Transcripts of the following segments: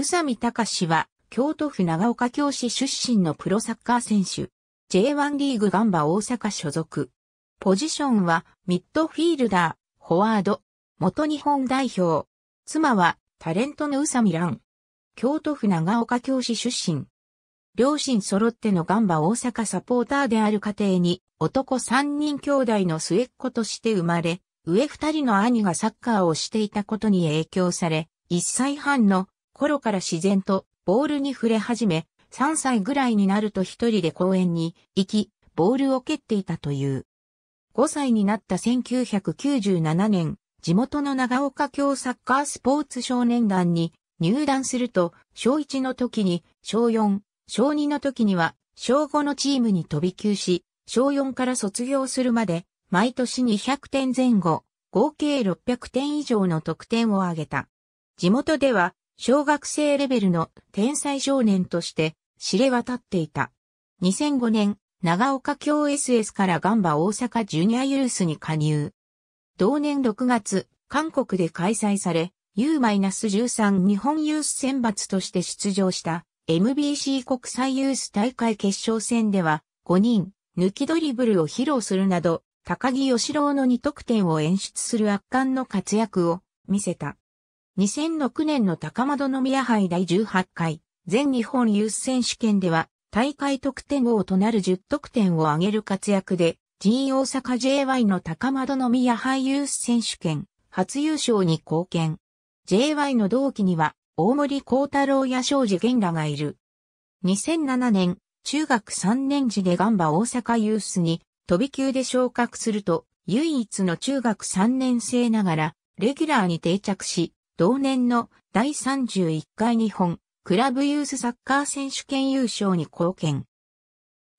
宇佐美隆は、京都府長岡京市出身のプロサッカー選手。J1 リーグガンバ大阪所属。ポジションは、ミッドフィールダー、フォワード、元日本代表。妻は、タレントの宇佐美蘭。京都府長岡京市出身。両親揃ってのガンバ大阪サポーターである家庭に、男三人兄弟の末っ子として生まれ、上二人の兄がサッカーをしていたことに影響され、一歳半の頃から自然とボールに触れ始め、3歳ぐらいになると一人で公園に行き、ボールを蹴っていたという。5歳になった1997年、地元の長岡京サッカースポーツ少年団に入団すると、小1の時に、小4、小2の時には、小5のチームに飛び級し、小4から卒業するまで、毎年200点前後、合計600点以上の得点を挙げた。地元では、小学生レベルの天才少年として知れ渡っていた。2005年、長岡京 SS からガンバ大阪ジュニアユースに加入。同年6月、韓国で開催され、U-13 日本ユース選抜として出場した MBC 国際ユース大会決勝戦では5人抜きドリブルを披露するなど高木義郎の2得点を演出する圧巻の活躍を見せた。2006年の高円宮杯第18回全日本ユース選手権では大会得点王となる10得点を挙げる活躍で G 大阪 JY の高円宮杯ユース選手権初優勝に貢献。JY の同期には大森幸太郎や庄司源らがいる。2007年、中学3年時でガンバ大阪ユースに飛び級で昇格すると、唯一の中学3年生ながら、レギュラーに定着し、同年の第31回日本クラブユースサッカー選手権優勝に貢献。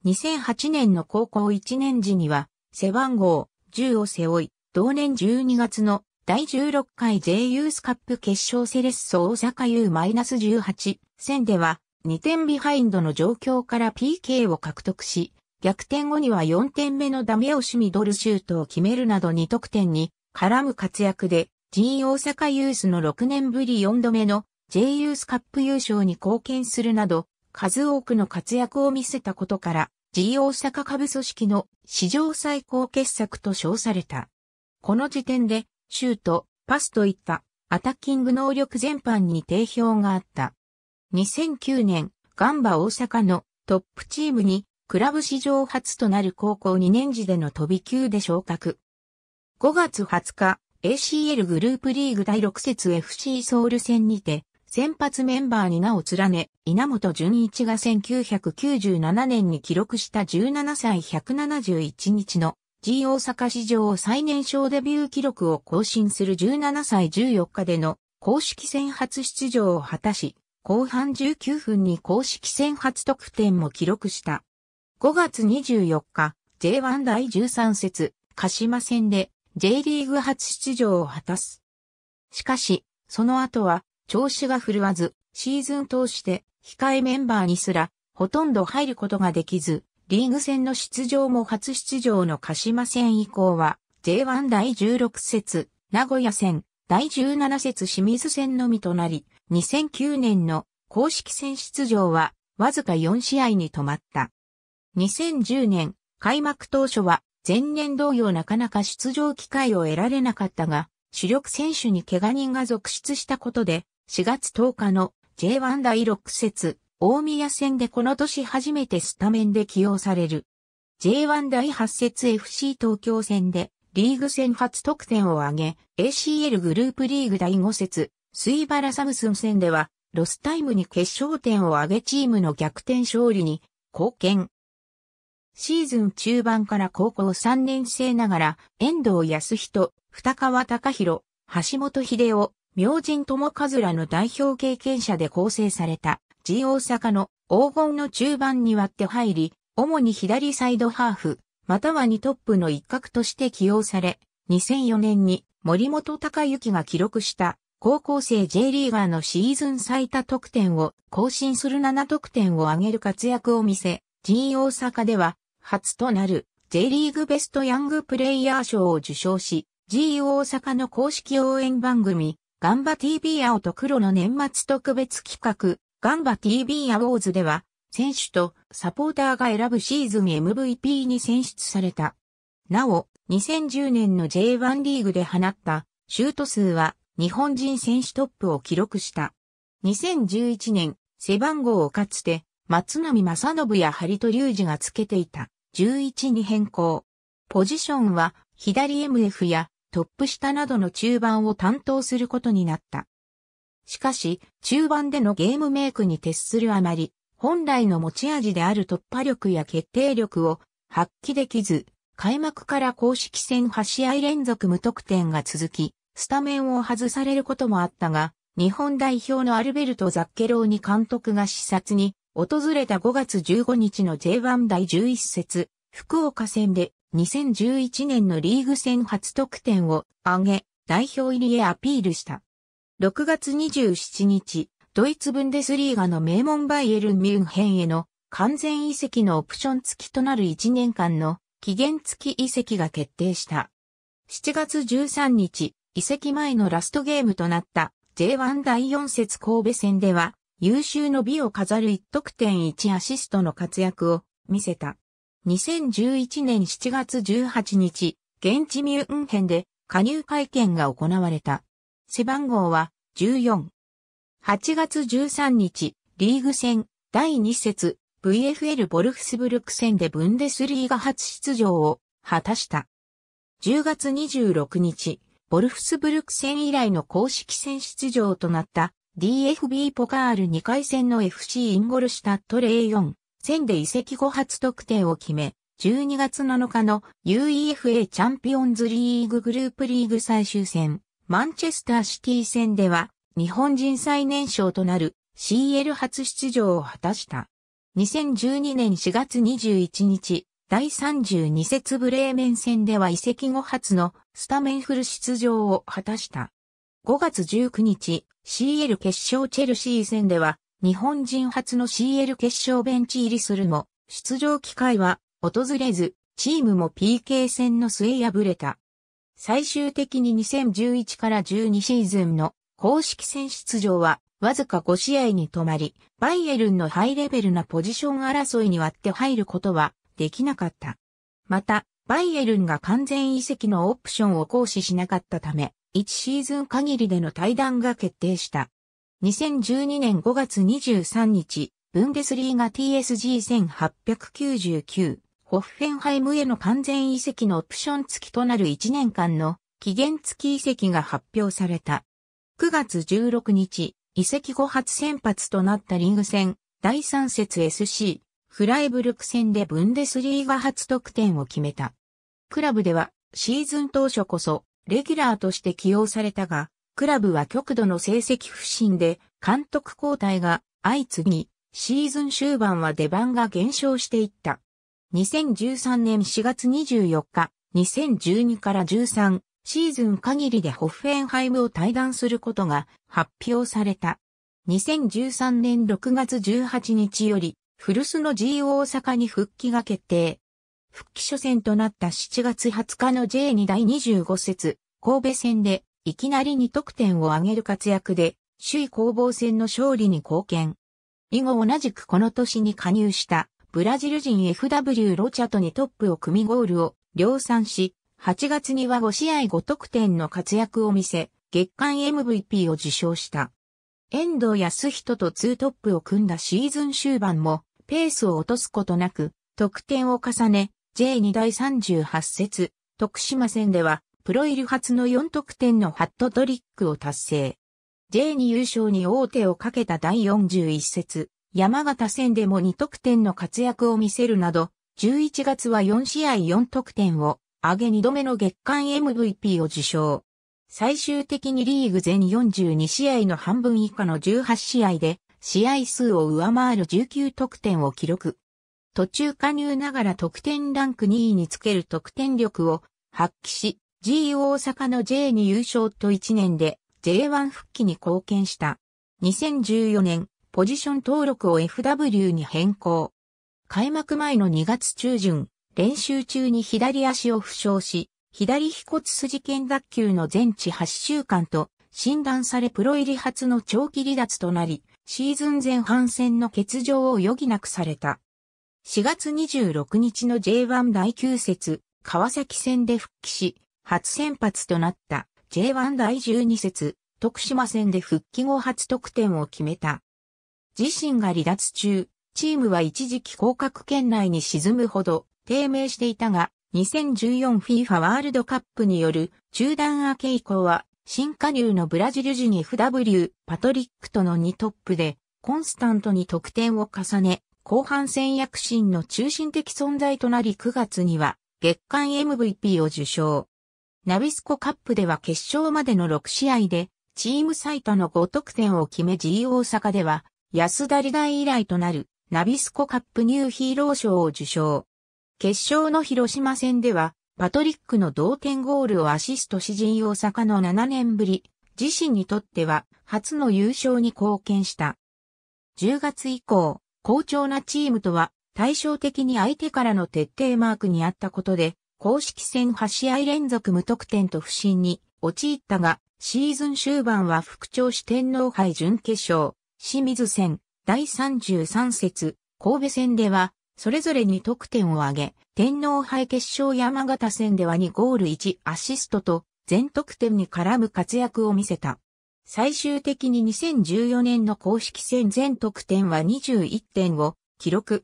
2008年の高校1年時には背番号10を背負い、同年12月の第16回 J ユースカップ決勝セレッソ大阪 U-18 戦では2点ビハインドの状況から PK を獲得し、逆転後には4点目のダメ押しミドルシュートを決めるなど2得点に絡む活躍で G 大阪ユースの6年ぶり4度目の J ユースカップ優勝に貢献するなど、数多くの活躍を見せたことから、G 大阪下部組織の史上最高傑作と称された。この時点で、シュート、パスといったアタッキング能力全般に定評があった。2009年、ガンバ大阪のトップチームに、クラブ史上初となる高校2年時での飛び級で昇格。5月20日、ACL グループリーグ第6節 FC ソウル戦にて、先発メンバーに名を連ね、稲本純一が1997年に記録した17歳171日の G 大阪史上最年少デビュー記録を更新する17歳14日での公式戦初出場を果たし、後半19分に公式戦初得点も記録した。5月24日、J1 第13節、鹿島戦で J リーグ初出場を果たす。しかし、その後は調子が振るわず、シーズン通して控えメンバーにすらほとんど入ることができず、リーグ戦の出場も初出場の鹿島戦以降は J1 第16節、名古屋戦、第17節清水戦のみとなり、2009年の公式戦出場はわずか4試合に止まった。2010年開幕当初は前年同様なかなか出場機会を得られなかったが、主力選手に怪我人が続出したことで、4月10日の J1 第6節、大宮戦でこの年初めてスタメンで起用される。J1 第8節 FC 東京戦で、リーグ戦初得点を挙げ、ACL グループリーグ第5節、スイバラサムスン戦では、ロスタイムに決勝点を挙げチームの逆転勝利に貢献。シーズン中盤から高校3年生ながら、遠藤康人、二川隆弘、橋本秀夫、明神友和らの代表経験者で構成された、G 大阪の黄金の中盤に割って入り、主に左サイドハーフ、または2トップの一角として起用され、2004年に森本隆之が記録した高校生 J リーガーのシーズン最多得点を更新する7得点を挙げる活躍を見せ、G 大阪では初となる J リーグベストヤングプレイヤー賞を受賞し、G 大阪の公式応援番組、ガンバ TV 青と黒の年末特別企画、ガンバ TV アウォーズでは、選手とサポーターが選ぶシーズン MVP に選出された。なお、2010年の J1 リーグで放ったシュート数は日本人選手トップを記録した。2011年、背番号をかつて松波正信や張戸隆二がつけていた11に変更。ポジションは左 MF やトップ下などの中盤を担当することになった。しかし、中盤でのゲームメイクに徹するあまり、本来の持ち味である突破力や決定力を発揮できず、開幕から公式戦8試合連続無得点が続き、スタメンを外されることもあったが、日本代表のアルベルト・ザッケローに監督が視察に訪れた5月15日の J1 第11節、福岡戦で2011年のリーグ戦初得点を挙げ、代表入りへアピールした。6月27日、ドイツブンデスリーガの名門バイエルン・ミュンヘンへの完全移籍のオプション付きとなる1年間の期限付き移籍が決定した。7月13日、移籍前のラストゲームとなった J1 第4節神戸戦では優秀の美を飾る一得点一アシストの活躍を見せた。2011年7月18日、現地ミュンヘンで加入会見が行われた。背番号は14。8月13日、リーグ戦第2節 VFL ボルフスブルク戦でブンデスリーガ初出場を果たした。10月26日、ボルフスブルク戦以来の公式戦出場となった DFB ポカール2回戦の FC インゴルシュタットレイ4戦で移籍後初得点を決め、12月7日の UEFA チャンピオンズリーググループリーグ最終戦、マンチェスターシティ戦では、日本人最年少となる CL 初出場を果たした。2012年4月21日、第32節ブレーメン戦では移籍後初のスタメンフル出場を果たした。5月19日、CL 決勝チェルシー戦では、日本人初の CL 決勝ベンチ入りするも、出場機会は訪れず、チームも PK 戦の末敗れた。最終的に2011から12シーズンの公式戦出場は、わずか5試合に止まり、バイエルンのハイレベルなポジション争いに割って入ることはできなかった。また、バイエルンが完全移籍のオプションを行使しなかったため、1シーズン限りでの退団が決定した。2012年5月23日、ブンデスリーガ TSG1899、ホッフェンハイムへの完全移籍のオプション付きとなる1年間の期限付き移籍が発表された。9月16日、移籍後初先発となったリング戦、第3節 SC、フライブルク戦でブンデスリーガ初得点を決めた。クラブではシーズン当初こそレギュラーとして起用されたが、クラブは極度の成績不振で監督交代が相次ぎ、シーズン終盤は出番が減少していった。2013年4月24日、2012から13シーズン限りでホッフェンハイムを退団することが発表された。2013年6月18日より、古巣の G 大阪に復帰が決定。復帰初戦となった7月20日の J2 第25節、神戸戦で、いきなり2得点を挙げる活躍で、首位攻防戦の勝利に貢献。以後同じくこの年に加入した、ブラジル人 FW ロチャトにトップを組みゴールを量産し、8月には5試合5得点の活躍を見せ、月間 MVP を受賞した。遠藤康人と2トップを組んだシーズン終盤も、ペースを落とすことなく、得点を重ね、J2 第38節、徳島戦では、プロ入り初の4得点のハットトリックを達成。J2 優勝に王手をかけた第41節、山形戦でも2得点の活躍を見せるなど、11月は4試合4得点を上げ2度目の月間 MVP を受賞。最終的にリーグ全42試合の半分以下の18試合で、試合数を上回る19得点を記録。途中加入ながら得点ランク2位につける得点力を発揮し、G 大阪の J に優勝と1年で J1 復帰に貢献した。2014年、ポジション登録を FW に変更。開幕前の2月中旬、練習中に左足を負傷し、左飛骨筋腱脱臼の全治8週間と診断されプロ入り初の長期離脱となり、シーズン前半戦の欠場を余儀なくされた。4月26日の J1 第9節、川崎戦で復帰し、初先発となった J1 第12節、徳島戦で復帰後初得点を決めた。自身が離脱中、チームは一時期降格圏内に沈むほど低迷していたが、2014FIFA ワールドカップによる中断明け以降は、新加入のブラジル人 FW パトリックとの2トップで、コンスタントに得点を重ね、後半戦躍進の中心的存在となり9月には月間 MVP を受賞。ナビスコカップでは決勝までの6試合でチーム最多の5得点を決め G 大阪では安田理大以来となるナビスコカップニューヒーロー賞を受賞。決勝の広島戦ではパトリックの同点ゴールをアシストし G 大阪の7年ぶり、自身にとっては初の優勝に貢献した。10月以降、好調なチームとは対照的に相手からの徹底マークにあったことで、公式戦8試合連続無得点と不振に陥ったが、シーズン終盤は副調子天皇杯準決勝、清水戦、第33節、神戸戦では、それぞれに得点を挙げ、天皇杯決勝山形戦では2ゴール1アシストと、全得点に絡む活躍を見せた。最終的に2014年の公式戦全得点は21点を記録。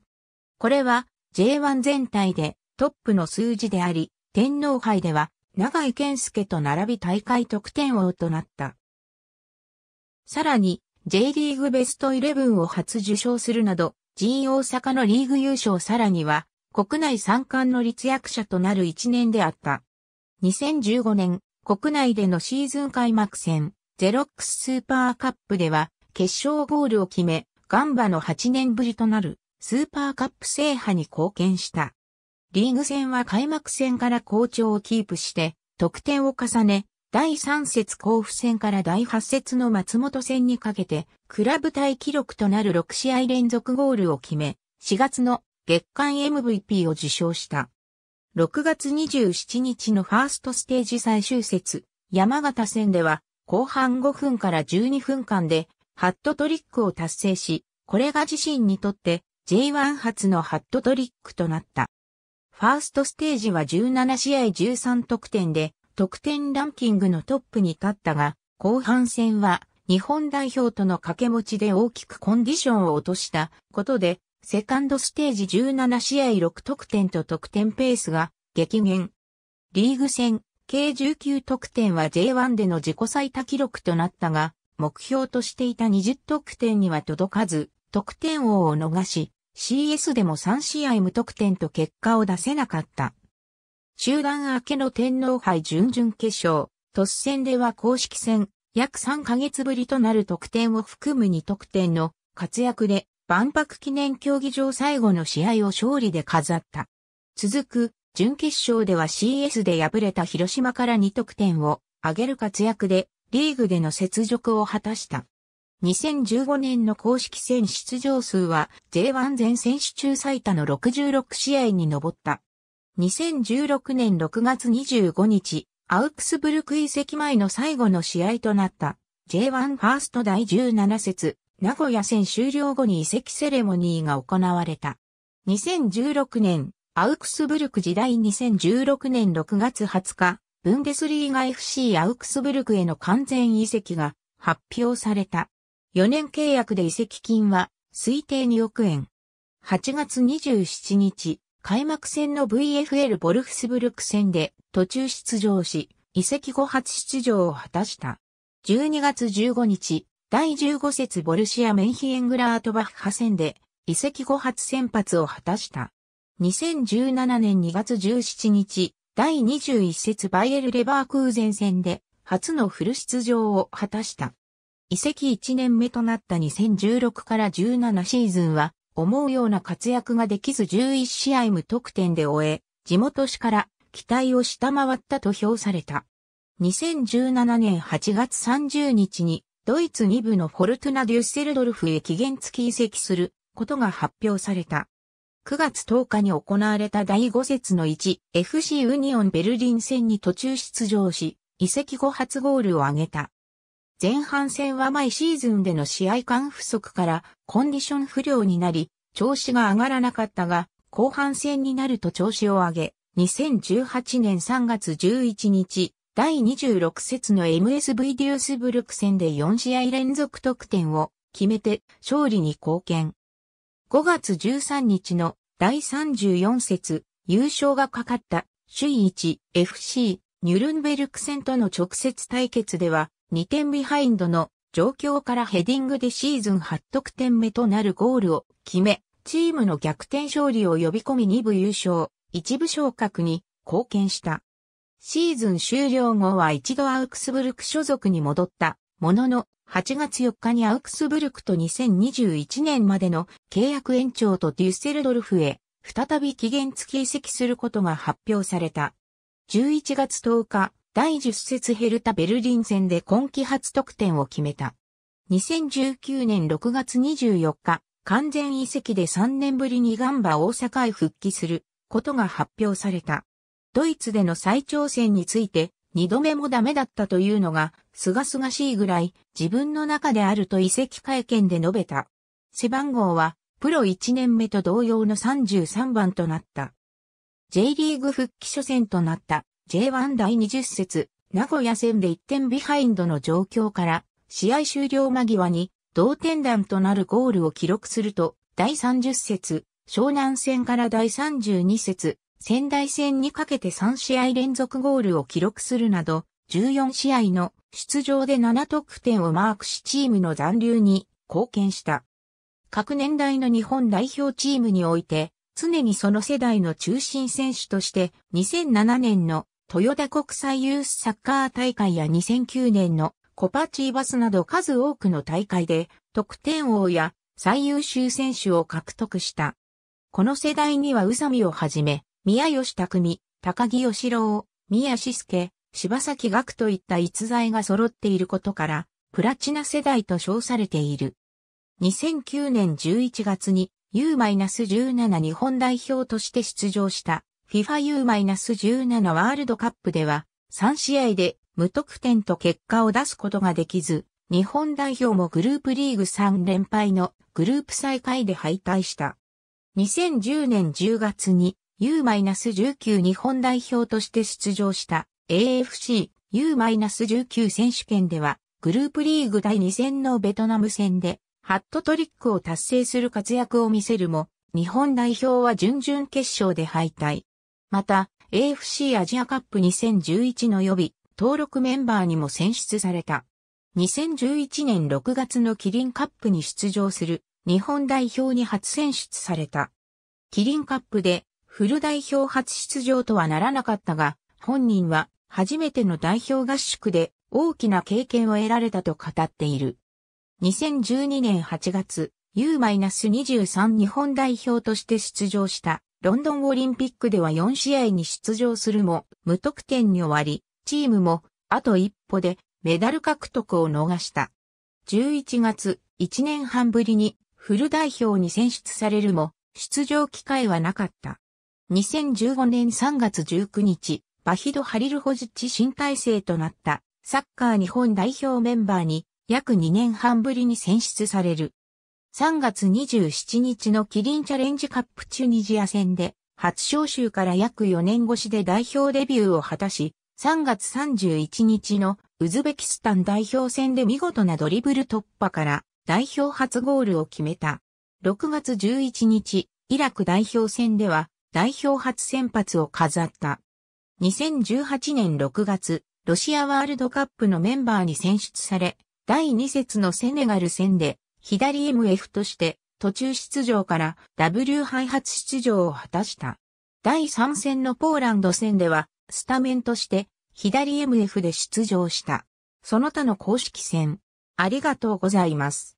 これは J1 全体でトップの数字であり、天皇杯では長井健介と並び大会得点王となった。さらに J リーグベスト11を初受賞するなど、G 大阪のリーグ優勝さらには、国内三冠の立役者となる一年であった。2015年、国内でのシーズン開幕戦、ゼロックススーパーカップでは決勝ゴールを決め、ガンバの8年ぶりとなるスーパーカップ制覇に貢献した。リーグ戦は開幕戦から好調をキープして、得点を重ね、第3節甲府戦から第8節の松本戦にかけて、クラブ対記録となる6試合連続ゴールを決め、4月の月間 MVP を受賞した。6月27日のファーストステージ最終節、山形戦では後半5分から12分間でハットトリックを達成し、これが自身にとって J1 初のハットトリックとなった。ファーストステージは17試合13得点で、得点ランキングのトップに立ったが、後半戦は日本代表との掛け持ちで大きくコンディションを落としたことで、セカンドステージ17試合6得点と得点ペースが激減。リーグ戦計19得点は J1 での自己最多記録となったが、目標としていた20得点には届かず、得点王を逃し、CS でも3試合無得点と結果を出せなかった。中断明けの天皇杯準々決勝、突戦では公式戦、約3ヶ月ぶりとなる得点を含む2得点の活躍で、万博記念競技場最後の試合を勝利で飾った。続く準決勝では CS で敗れた広島から2得点を挙げる活躍で、リーグでの雪辱を果たした。2015年の公式戦出場数は J1 全選手中最多の66試合に上った。2016年6月25日、アウクスブルク移籍前の最後の試合となった J1 ファースト第17節名古屋戦終了後に移籍セレモニーが行われた。2016年アウクスブルク時代2016年6月20日、ブンデスリーガ FC アウクスブルクへの完全移籍が発表された。4年契約で移籍金は推定2億円。8月27日、開幕戦の VFL ボルフスブルク戦で途中出場し、移籍後初出場を果たした。12月15日、第15節ボルシア・メンヒエングラートバッハ戦で移籍後初先発を果たした。2017年2月17日、第21節バイエル・レバークーゼン戦で初のフル出場を果たした。移籍1年目となった2016から17シーズンは思うような活躍ができず11試合無得点で終え、地元市から期待を下回ったと評された。2017年8月30日にドイツ2部のフォルトゥナ・デュッセルドルフへ期限付き移籍することが発表された。9月10日に行われた第5節の 1FC ユニオンベルリン戦に途中出場し、移籍後初ゴールを挙げた。前半戦は毎シーズンでの試合間不足からコンディション不良になり、調子が上がらなかったが、後半戦になると調子を上げ、2018年3月11日、第26節の MSV デュースブルク戦で4試合連続得点を決めて勝利に貢献。5月13日の第34節優勝がかかった首位1 FC ニュルンベルク戦との直接対決では2点ビハインドの状況からヘディングでシーズン8得点目となるゴールを決め、チームの逆転勝利を呼び込み2部優勝、1部昇格に貢献した。シーズン終了後は一度アウクスブルク所属に戻ったものの8月4日にアウクスブルクと2021年までの契約延長とデュッセルドルフへ再び期限付き移籍することが発表された。11月10日、第10節ヘルタ・ベルリン戦で今季初得点を決めた。2019年6月24日、完全移籍で3年ぶりにガンバ大阪へ復帰することが発表された。ドイツでの再挑戦について二度目もダメだったというのが、すがすがしいぐらい自分の中であると遺跡会見で述べた。背番号は、プロ1年目と同様の33番となった。J リーグ復帰初戦となった J1 第20節、名古屋戦で1点ビハインドの状況から、試合終了間際に同点弾となるゴールを記録すると、第30節、湘南戦から第32節、仙台戦にかけて3試合連続ゴールを記録するなど、14試合の出場で7得点をマークしチームの残留に貢献した。各年代の日本代表チームにおいて、常にその世代の中心選手として2007年の豊田国際ユースサッカー大会や2009年のコパチーバスなど数多くの大会で得点王や最優秀選手を獲得した。この世代には宇佐美をはじめ、宮吉匠、高木義郎、宮志助、柴崎学といった逸材が揃っていることから、プラチナ世代と称されている。2009年11月に U-17 日本代表として出場した FIFA U-17 ワールドカップでは3試合で無得点と結果を出すことができず、日本代表もグループリーグ3連敗のグループ再開で敗退した。2010年10月に U-19 日本代表として出場した AFC U-19 選手権ではグループリーグ第2戦のベトナム戦でハットトリックを達成する活躍を見せるも日本代表は準々決勝で敗退。また AFC アジアカップ2011の予備登録メンバーにも選出された。2011年6月のキリンカップに出場する日本代表に初選出された。キリンカップでフル代表初出場とはならなかったが、本人は初めての代表合宿で大きな経験を得られたと語っている。2012年8月、U-23 日本代表として出場したロンドンオリンピックでは4試合に出場するも無得点に終わり、チームもあと一歩でメダル獲得を逃した。11月、1年半ぶりにフル代表に選出されるも出場機会はなかった。2015年3月19日、バヒド・ハリルホジッチ新体制となったサッカー日本代表メンバーに約2年半ぶりに選出される。3月27日のキリンチャレンジカップチュニジア戦で初招集から約4年越しで代表デビューを果たし、3月31日のウズベキスタン代表戦で見事なドリブル突破から代表初ゴールを決めた。6月11日、イラク代表戦では代表初先発を飾った。2018年6月、ロシアワールドカップのメンバーに選出され、第2節のセネガル戦で、左 MF として途中出場から W 配発出場を果たした。第3戦のポーランド戦では、スタメンとして左 MF で出場した。その他の公式戦、ありがとうございます。